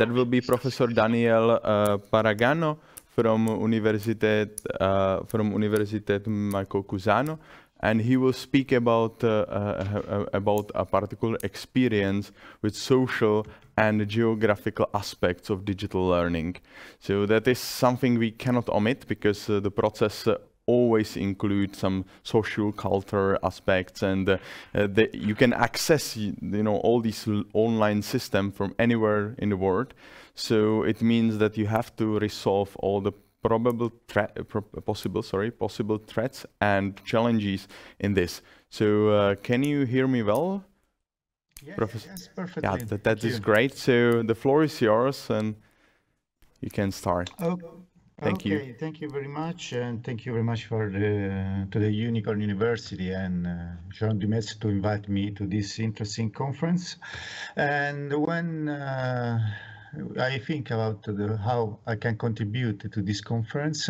that will be Professor Daniel uh, Paragano from Universitet uh, from Universitet Cusano, and he will speak about uh, uh, uh, about a particular experience with social and geographical aspects of digital learning. So that is something we cannot omit because the process always include some social culture aspects and uh, the, you can access you know all these online system from anywhere in the world so it means that you have to resolve all the probable uh, possible sorry possible threats and challenges in this so uh, can you hear me well yeah, Professor? yes perfectly yeah that, that is great so the floor is yours and you can start okay. Thank okay, you. Thank you very much, and thank you very much for the, uh, to the Unicorn University and uh, Jean Dumas to invite me to this interesting conference. And when uh, I think about the, how I can contribute to this conference,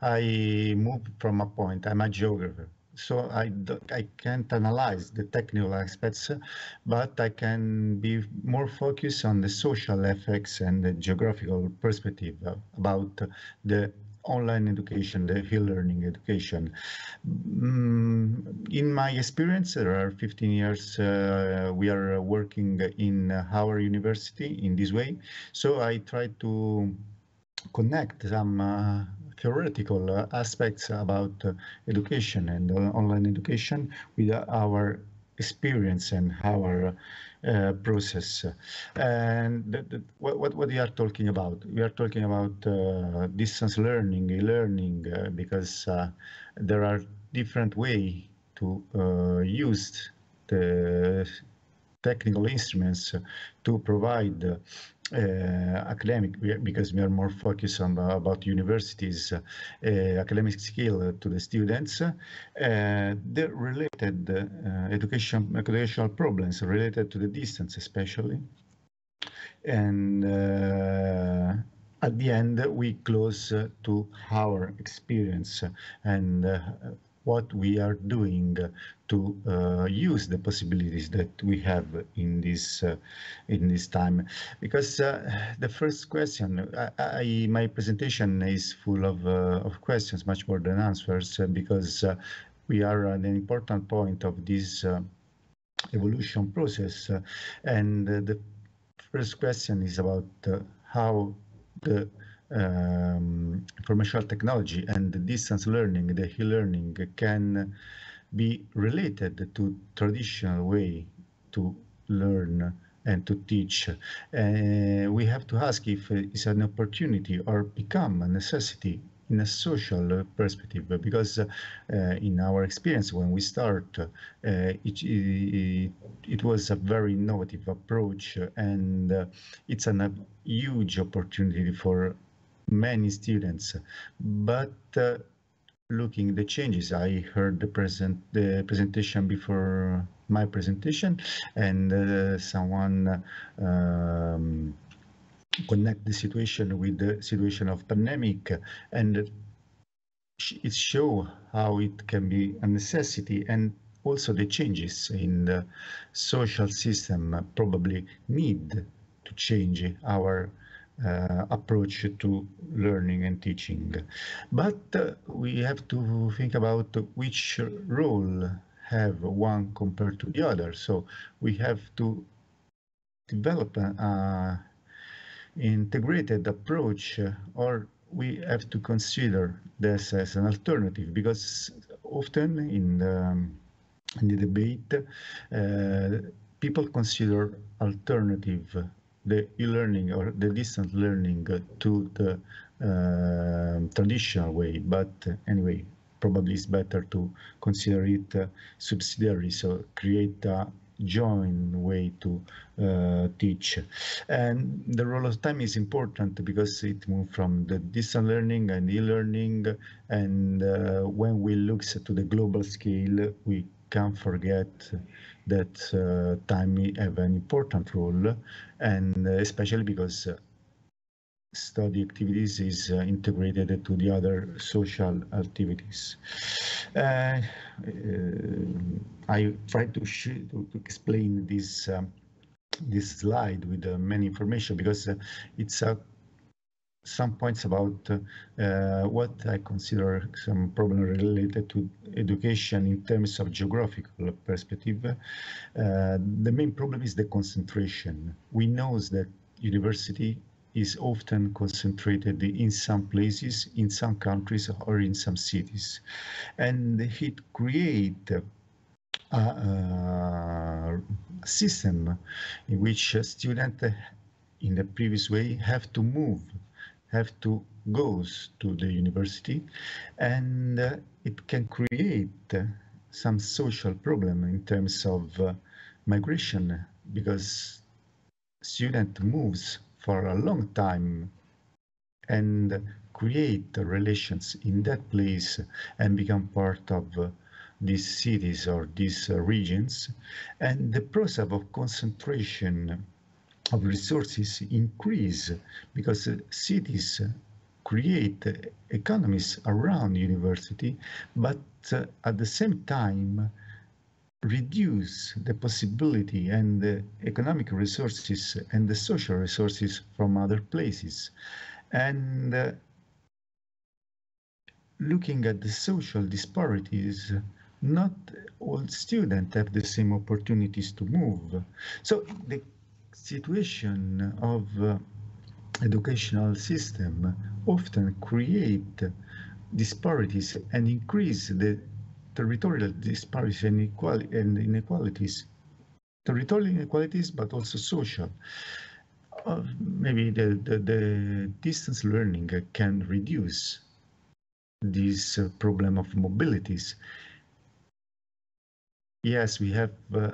I move from a point. I'm a geographer so I, I can't analyze the technical aspects, but I can be more focused on the social effects and the geographical perspective about the online education, the e-learning education. Mm, in my experience, there are 15 years uh, we are working in our university in this way, so I try to connect some uh, theoretical uh, aspects about uh, education and uh, online education with our experience and our uh, process. And th- th- what, what, we are talking about? We are talking about uh, distance learning, e-learning, uh, because there are different way to use the technical instruments to provide uh, academic because we are more focused on uh, about universities uh, academic skill to the students uh, the related uh, education educational problems related to the distance especially and uh, at the end we close to our experience and what we are doing to uh, use the possibilities that we have in this uh, in this time because uh, the first question I, I, my presentation is full of, uh, of questions much more than answers uh, because uh, we are at an important point of this evolution process and the first question is about how the um, informational technology and distance learning, the e-learning can be related to traditional way to learn and to teach. Uh, we have to ask if it's an opportunity or become a necessity in a social perspective because uh, in our experience when we start uh, it, it, it, was a very innovative approach and uh, it's an, a huge opportunity for many students. But uh, looking the changes, I heard the present the presentation before my presentation, and uh, someone um, connect the situation with the situation of pandemic and it show how it can be a necessity and also the changes in the social system probably need to change our uh, approach to learning and teaching. But uh, we have to think about which role have one compared to the other. So we have to develop an integrated approach or we have to consider this as an alternative because often in the, in the debate uh, people consider alternative the e-learning or the distant learning to the uh, traditional way, but uh, anyway, probably it's better to consider it uh, subsidiary, so create a joint way to uh, teach. And the role of time is important because it moves from the distant learning and e-learning and uh, when we look to the global scale, we can't forget that uh, time have an important role, and uh, especially because uh, study activities is uh, integrated to the other social activities. Uh, uh, I tried to, to, explain this um, this slide with many information because it's a some points about uh, what I consider some problem related to education in terms of geographical perspective. Uh, the main problem is the concentration. We know that university is often concentrated in some places, in some countries or in some cities. And it creates a, a system in which students uh, in the previous way have to move have to goes to the university and uh, it can create uh, some social problem in terms of uh, migration because student moves for a long time and create relations in that place and become part of uh, these cities or these uh, regions and the process of concentration of resources increase because cities create economies around university, but uh, at the same time reduce the possibility and the economic resources and the social resources from other places. And uh, looking at the social disparities, not all students have the same opportunities to move. So the situation of uh, educational system often create disparities and increase the territorial disparities and, inequalities. Territorial inequalities, but also social. Uh, maybe the, the, the, distance learning can reduce this uh, problem of mobilities. Yes, we have uh,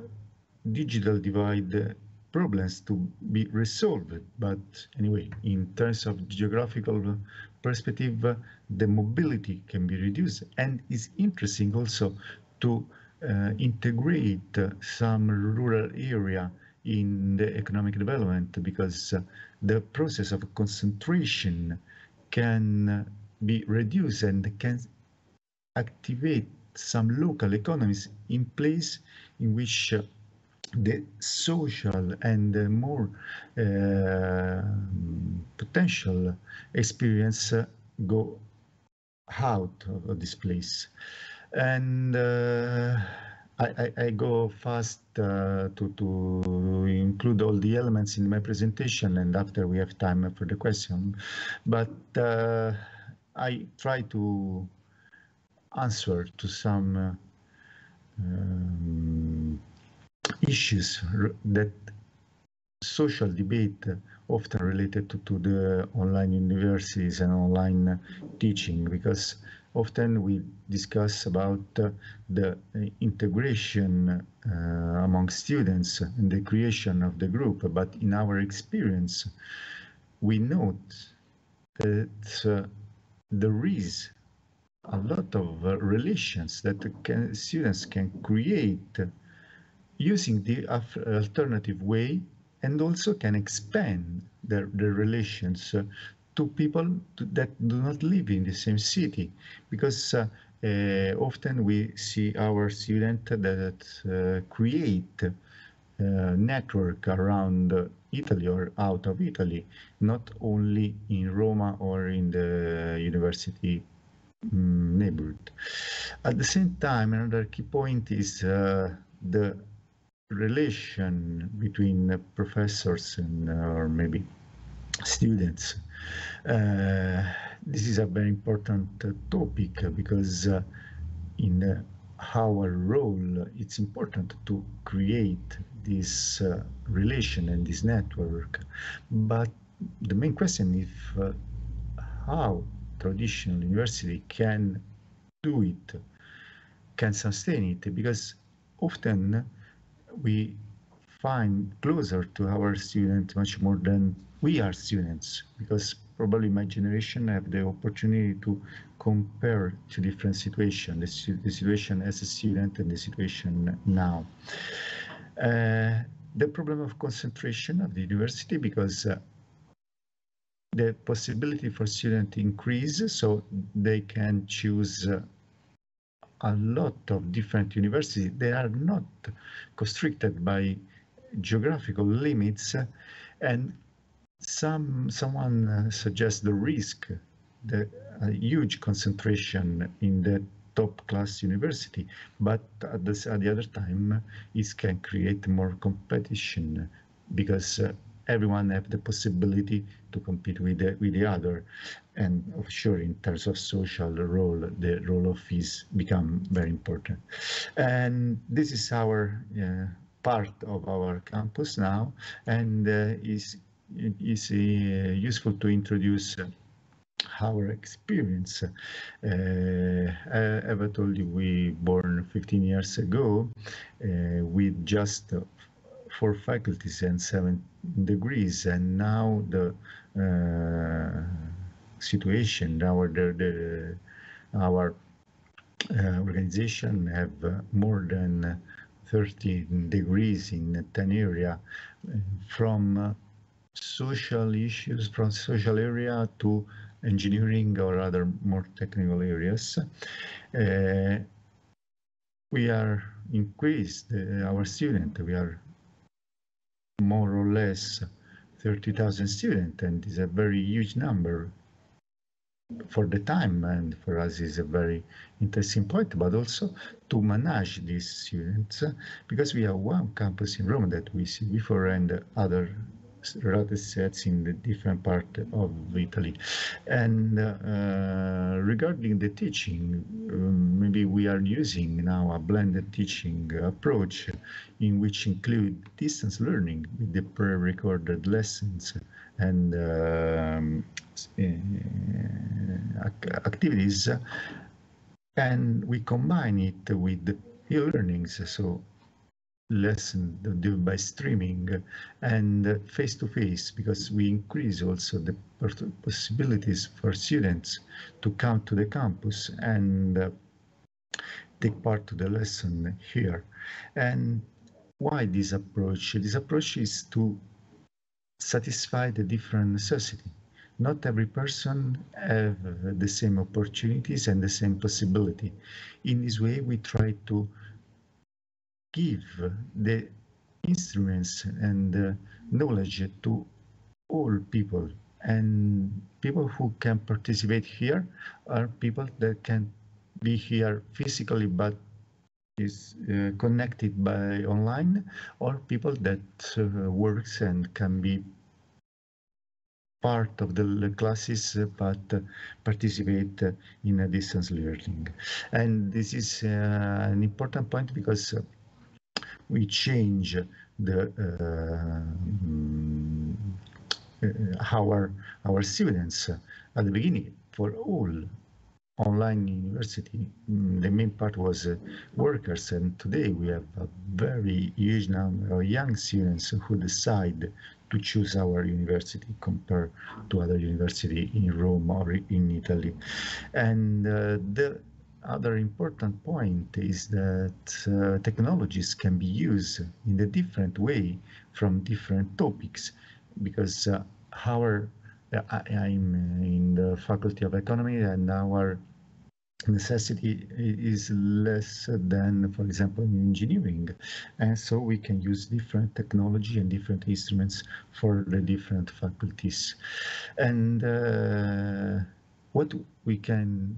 digital divide problems to be resolved. But anyway, in terms of geographical perspective, uh, the mobility can be reduced and it's interesting also to uh, integrate uh, some rural area in the economic development because uh, the process of concentration can be reduced and can activate some local economies in place in which the social and more uh, potential experience uh, go out of this place. And uh, I, I, go fast uh, to, to include all the elements in my presentation and after we have time for the question. But uh, I try to answer to some um, issues that social debate uh, often related to, to the online universities and online uh, teaching because often we discuss about uh, the uh, integration uh, among students and the creation of the group but in our experience we note that uh, there is a lot of relations that can, students can create using the alternative way and also can expand their, their relations uh, to people that do not live in the same city because uh, uh, often we see our students that uh, create uh, network around Italy or out of Italy, not only in Roma or in the university mm, neighborhood. At the same time, another key point is uh, the relation between professors and or maybe students. Uh, this is a very important uh, topic because uh, in our role, it's important to create this uh, relation and this network. But the main question is uh, how traditional university can do it, can sustain it, because often we find closer to our student much more than we are students because probably my generation have the opportunity to compare to different situations, the, the, situation as a student and the situation now. Uh, the problem of concentration of the university because uh, the possibility for students increase so they can choose uh, a lot of different universities. They are not constricted by geographical limits, and some someone uh, suggests the risk, the huge concentration in the top class university, but at the, at the other time, it can create more competition because uh, everyone have the possibility to compete with the, with the other. And of sure, in terms of social role, the role of fees become very important. And this is our uh, part of our campus now, and uh, is is uh, useful to introduce uh, our experience. Uh, as told you, we born 15 years ago uh, with just four faculties and seven degrees and now the uh, situation our the, the our uh, organization have uh, more than 30 degrees in 10 area from social issues from social area to engineering or other more technical areas. Uh, we are increased uh, our student, we are more or less 30,000 students and it's a very huge number for the time and for us is a very interesting point but also to manage these students because we have one campus in Rome that we see before and other related sets in the different part of Italy. And uh, uh, regarding the teaching, um, maybe we are using now a blended teaching approach in which include distance learning with the pre-recorded lessons and uh, activities and we combine it with e-learnings, so lesson by streaming and face to face because we increase also the possibilities for students to come to the campus and uh, take part to the lesson here and why this approach this approach is to satisfy the different necessity not every person have the same opportunities and the same possibility in this way we try to give the instruments and uh, knowledge to all people and people who can participate here are people that can be here physically but is uh, connected by online or people that uh, works and can be part of the classes uh, but uh, participate uh, in a distance learning and this is an important point because we change the uh, mm, uh, our our students uh, at the beginning for all online university. Mm, the main part was workers, and today we have a very huge number of young students who decide to choose our university compared to other university in Rome or in Italy. And uh, the other important point is that uh, technologies can be used in a different way from different topics because uh, our uh, I, am in the Faculty of Economy and our necessity is less than, for example, in engineering. And so we can use different technology and different instruments for the different faculties. And uh, what we can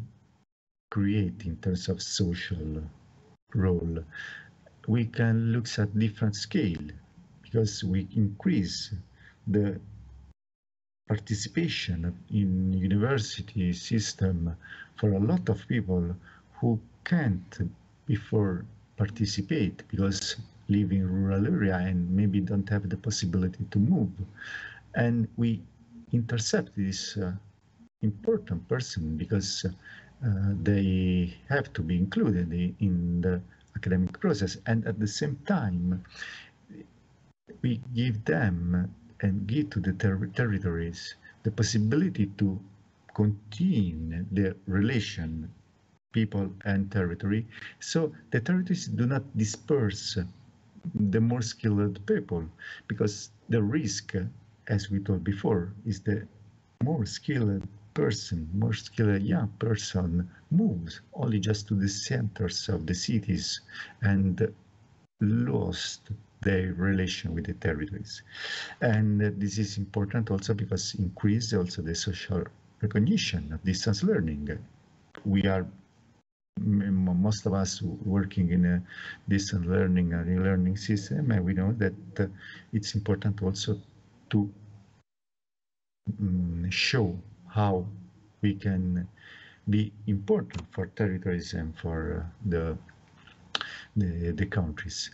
create in terms of social role. We can look at different scale because we increase the participation in university system for a lot of people who can't before participate because live in rural area and maybe don't have the possibility to move. And we intercept this uh, important person because uh, they have to be included in the academic process and at the same time we give them and give to the ter territories the possibility to continue the relation people and territory so the territories do not disperse the more skilled people because the risk as we told before is the more skilled person, muscular, yeah, person moves only just to the centers of the cities and lost their relation with the territories. And this is important also because increase also the social recognition of distance learning. We are most of us working in a distance learning and learning system, and we know that uh, it's important also to mm, show how we can be important for territories and for uh, the the, the, countries.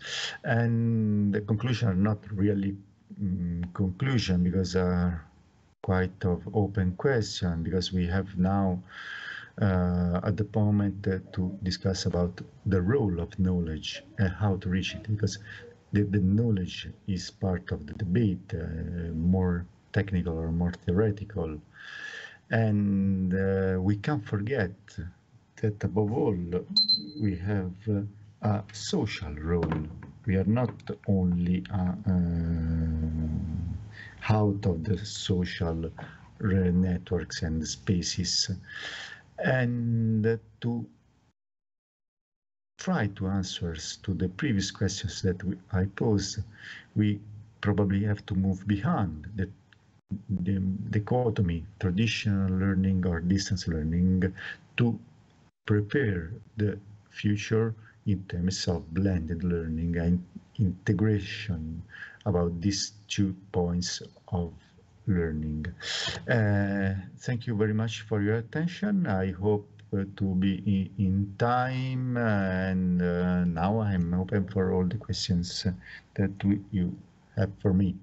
And the conclusion are not really um, conclusion because are uh, quite of open question because we have now uh, at the moment uh, to discuss about the role of knowledge and how to reach it because the, the knowledge is part of the debate uh, more technical or more theoretical and uh, we can't forget that above all, we have a social role. We are not only uh, uh, out of the social uh, networks and spaces. And to try to answer to the previous questions that we, I posed, we probably have to move beyond the the dichotomy, traditional learning or distance learning, to prepare the future in terms of blended learning and integration about these two points of learning. Uh, thank you very much for your attention. I hope uh, to be in time uh, and now I'm open for all the questions that you have for me.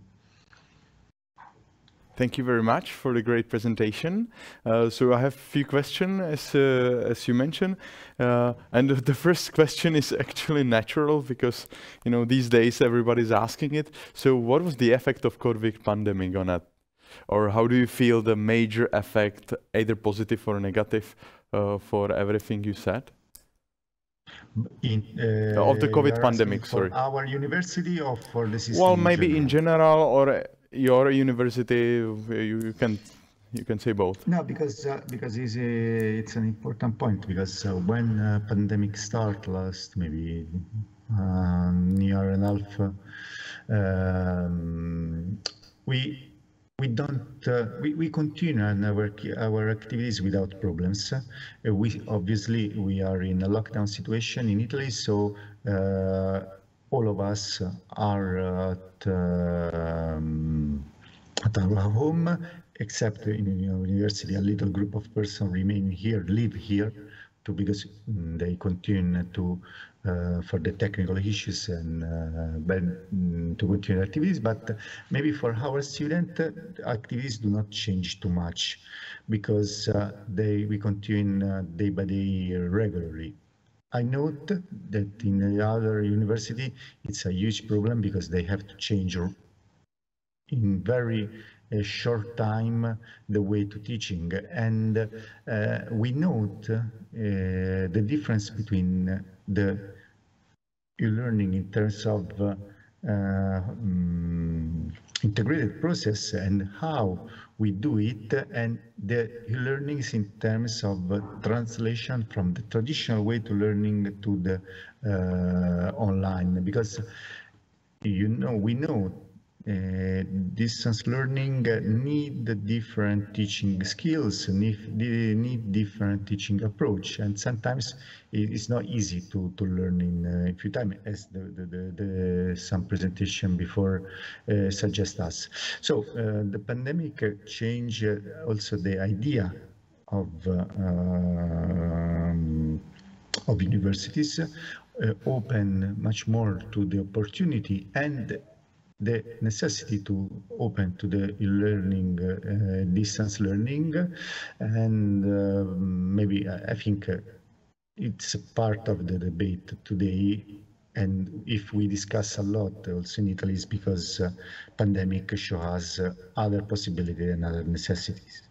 Thank you very much for the great presentation. Uh, so I have a few questions, as, uh, as you mentioned. Uh, and the first question is actually natural because, you know, these days everybody's asking it. So what was the effect of COVID pandemic on that? Or how do you feel the major effect, either positive or negative, uh, for everything you said? In, of the COVID uh, pandemic, sorry. our university or for the system? Well, maybe in general, in general or your university, you, can you can say both. No, because uh, because it's, a, uh, it's an important point because uh, when uh, pandemic start last maybe uh, year and uh, um, we we don't uh, we, we continue our our activities without problems uh, we obviously we are in a lockdown situation in italy so uh, all of us are at, um, at our home, except in university, a little group of persons remain here, live here, to, because they continue to uh, for the technical issues and uh, mm, to continue activities. But maybe for our student, uh, activities do not change too much because uh, they we continue uh, day by day regularly. I note that in the other university, it's a huge problem because they have to change in very uh, short time the way to teaching. And uh, we note uh, the difference between the e-learning in terms of uh, um, integrated process and how we do it and the learnings in terms of uh, translation from the traditional way to learning to the uh, online because you know we know Eh, distance learning need different teaching skills, need, need different teaching approach, and sometimes it's not easy to, to learn in a few time, as the, the, the, the, some presentation before uh, suggest us. So eh, the pandemic changed also the idea of um, of universities, open much more to the opportunity and the necessity to open to the learning, uh, distance learning, and uh, maybe uh, I think uh, it's part of the debate today. And if we discuss a lot also in Italy, is because uh, pandemic show us uh, other possibilities and other necessities.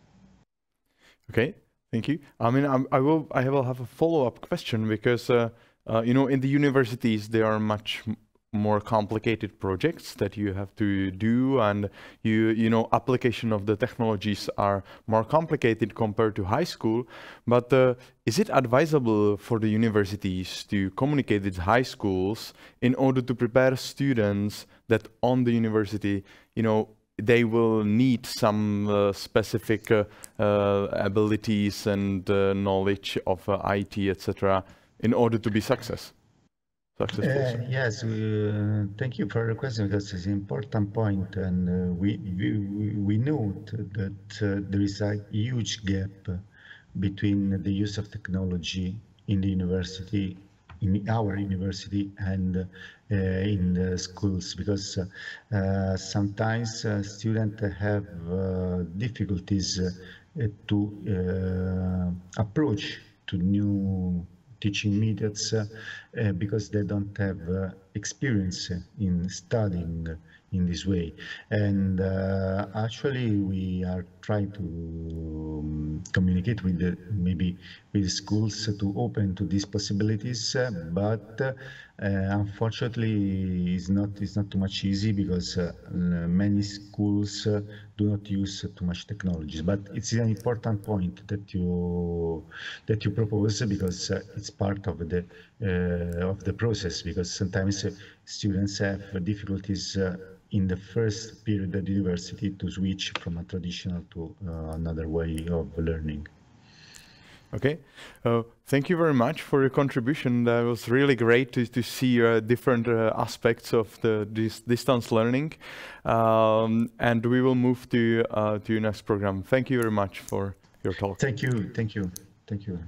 Okay, thank you. I mean, I'm, i will I will have a follow up question because you know in the universities they are much more complicated projects that you have to do and you you know application of the technologies are more complicated compared to high school but uh, is it advisable for the universities to communicate with high schools in order to prepare students that on the university you know they will need some uh, specific uh, uh abilities and uh, knowledge of uh, IT etc in order to be success successful? Uh, yes, uh, thank you for the question because it's an important point, and uh, we, we we note that uh, there is a huge gap between the use of technology in the university in our university and uh, in the schools because uh, sometimes uh, students have difficulties to approach to new teaching methods uh, because they don't have uh, experience in studying in this way. And uh, actually, we are trying to um, communicate with the, maybe with schools to open to these possibilities, uh, but uh, unfortunately, it's not it's not too much easy because uh, many schools uh, do not use too much technologies. But it's an important point that you that you propose because uh, it's part of the of the process because sometimes students have difficulties uh, in the first period at university to switch from a traditional to uh, another way of learning. Okay. Uh, thank you very much for your contribution. That was really great to, to see uh, different uh, aspects of the dis distance learning. Um, and we will move to, uh, to your next program. Thank you very much for your talk. Thank you. Thank you. Thank you.